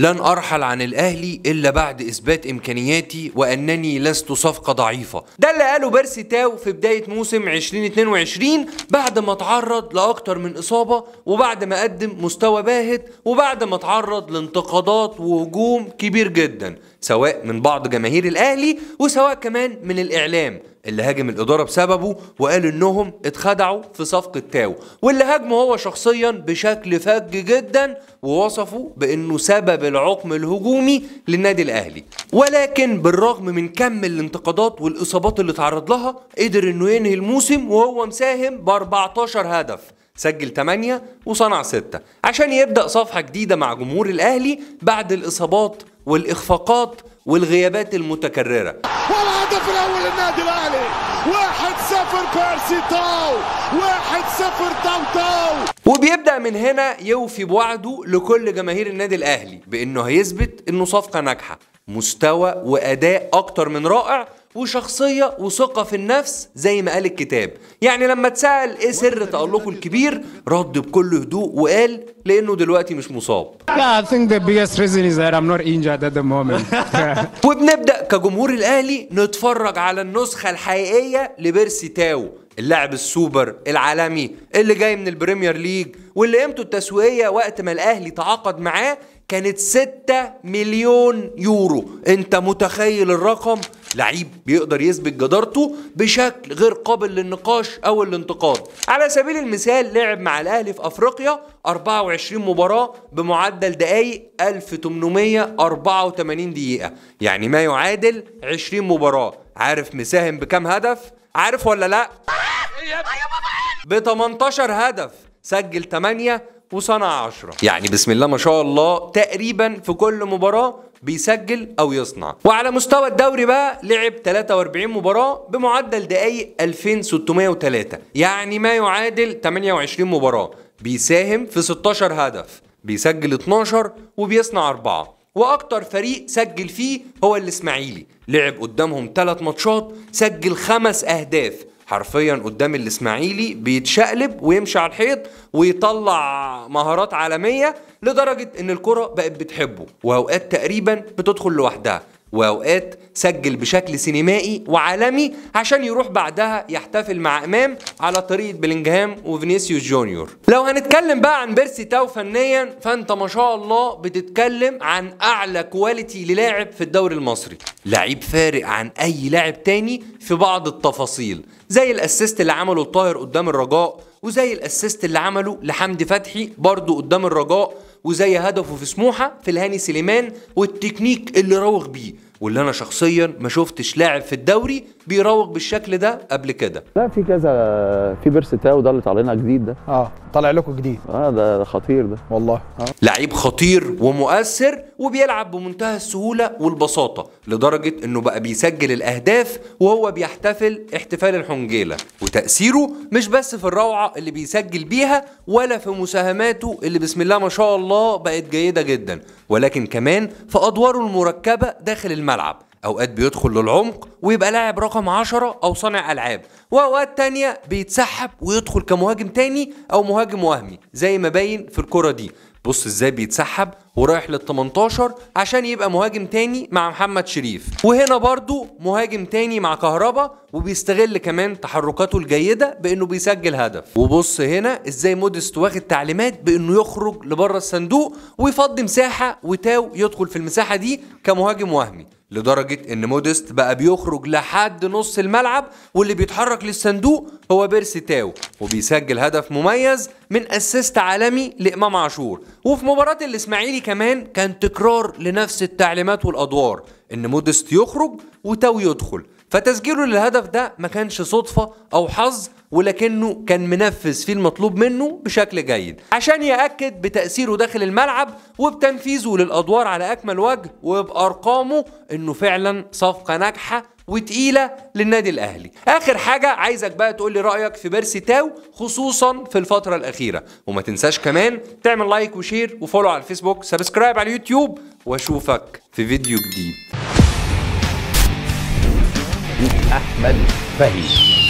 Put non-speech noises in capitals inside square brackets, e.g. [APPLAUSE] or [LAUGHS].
لن أرحل عن الأهلي إلا بعد إثبات إمكانياتي وأنني لست صفقة ضعيفة ده اللي قاله بيرسي تاو في بداية موسم 2022 بعد ما تعرض لأكتر من إصابة وبعد ما قدم مستوى باهت وبعد ما تعرض لانتقادات وهجوم كبير جدا سواء من بعض جماهير الاهلي وسواء كمان من الاعلام اللي هاجم الاداره بسببه وقال انهم اتخدعوا في صفقه تاو واللي هاجمه هو شخصيا بشكل فج جدا ووصفه بانه سبب العقم الهجومي للنادي الاهلي ولكن بالرغم من كم الانتقادات والاصابات اللي تعرض لها قدر انه ينهي الموسم وهو مساهم ب 14 هدف سجل 8 وصنع 6 عشان يبدأ صفحة جديدة مع جمهور الأهلي بعد الإصابات والإخفاقات والغيابات المتكررة والهدف الأول للنادي الأهلي 1-0 بيرسي تاو 1-0 تاو تاو وبيبدأ من هنا يوفي بوعده لكل جماهير النادي الأهلي بأنه هيثبت أنه صفقة ناجحة مستوى واداء اكتر من رائع وشخصيه وثقه في النفس زي ما قال الكتاب يعني لما اتسال ايه سر تالقه الكبير رد بكل هدوء وقال لانه دلوقتي مش مصاب [LAUGHS] وبنبدا كجمهور الاهلي نتفرج على النسخه الحقيقيه لبيرسي تاو اللاعب السوبر العالمي اللي جاي من البريمير ليج واللي قيمته التسويقيه وقت ما الاهلي تعاقد معاه كانت 6 مليون يورو انت متخيل الرقم لعيب بيقدر يثبت جدارته بشكل غير قابل للنقاش او الانتقاد على سبيل المثال لعب مع الاهلي في افريقيا 24 مباراه بمعدل دقايق 1884 دقيقه يعني ما يعادل 20 مباراه عارف مساهم بكام هدف عارف ولا لا ب 18 هدف سجل 8 وصنع 10 يعني بسم الله ما شاء الله تقريبا في كل مباراه بيسجل او يصنع وعلى مستوى الدوري بقى لعب 43 مباراه بمعدل دقايق 2603 يعني ما يعادل 28 مباراه بيساهم في 16 هدف بيسجل 12 وبيصنع 4 واكتر فريق سجل فيه هو الاسماعيلي لعب قدامهم 3 ماتشات سجل 5 اهداف حرفيا قدام الاسماعيلي بيتشقلب ويمشي على الحيط ويطلع مهارات عالميه لدرجه ان الكره بقت بتحبه واوقات تقريبا بتدخل لوحدها واوقات سجل بشكل سينمائي وعالمي عشان يروح بعدها يحتفل مع امام على طريقه بلينجهام وفينيسيوس جونيور لو هنتكلم بقى عن بيرسي تاو فنيا فانت ما شاء الله بتتكلم عن اعلى كواليتي للاعب في الدوري المصري لعيب فارق عن اي لاعب تاني في بعض التفاصيل زي الاسيست اللي عمله الطاهر قدام الرجاء وزي الاسيست اللي عمله لحمدي فتحي برضه قدام الرجاء وزي هدفه في سموحه في الهاني سليمان والتكنيك اللي راوغ بيه واللي انا شخصيا ما شفتش لاعب في الدوري بيروج بالشكل ده قبل كده لا في كذا في بيرس تاو ده اللي طالع لنا جديد ده اه طالع لكم جديد اه ده خطير ده والله آه. لعيب خطير ومؤثر وبيلعب بمنتهى السهوله والبساطه لدرجه انه بقى بيسجل الاهداف وهو بيحتفل احتفال الحنجيله وتاثيره مش بس في الروعه اللي بيسجل بيها ولا في مساهماته اللي بسم الله ما شاء الله بقت جيده جدا ولكن كمان في ادواره المركبه داخل الملعب اوقات بيدخل للعمق ويبقى لاعب رقم 10 او صانع العاب واوقات تانية بيتسحب ويدخل كمهاجم تاني او مهاجم وهمي زي ما باين في الكرة دي بص ازاي بيتسحب ورايح لل 18 عشان يبقى مهاجم تاني مع محمد شريف وهنا برضو مهاجم تاني مع كهربا وبيستغل كمان تحركاته الجيده بانه بيسجل هدف وبص هنا ازاي مودست واخد تعليمات بانه يخرج لبره الصندوق ويفضي مساحه وتاو يدخل في المساحه دي كمهاجم وهمي لدرجة ان موديست بقى بيخرج لحد نص الملعب واللي بيتحرك للصندوق هو بيرسي تاو وبيسجل هدف مميز من اسيست عالمي لامام عاشور وفي مباراة الاسماعيلي كمان كان تكرار لنفس التعليمات والادوار ان موديست يخرج وتاو يدخل فتسجيله للهدف ده ما كانش صدفة أو حظ ولكنه كان منفذ في المطلوب منه بشكل جيد عشان يأكد بتأثيره داخل الملعب وبتنفيذه للأدوار على أكمل وجه وبأرقامه إنه فعلا صفقة ناجحة وتقيلة للنادي الأهلي آخر حاجة عايزك بقى تقول لي رأيك في بيرسي تاو خصوصا في الفترة الأخيرة وما تنساش كمان تعمل لايك وشير وفولو على الفيسبوك سبسكرايب على اليوتيوب واشوفك في فيديو جديد أحمد فهيم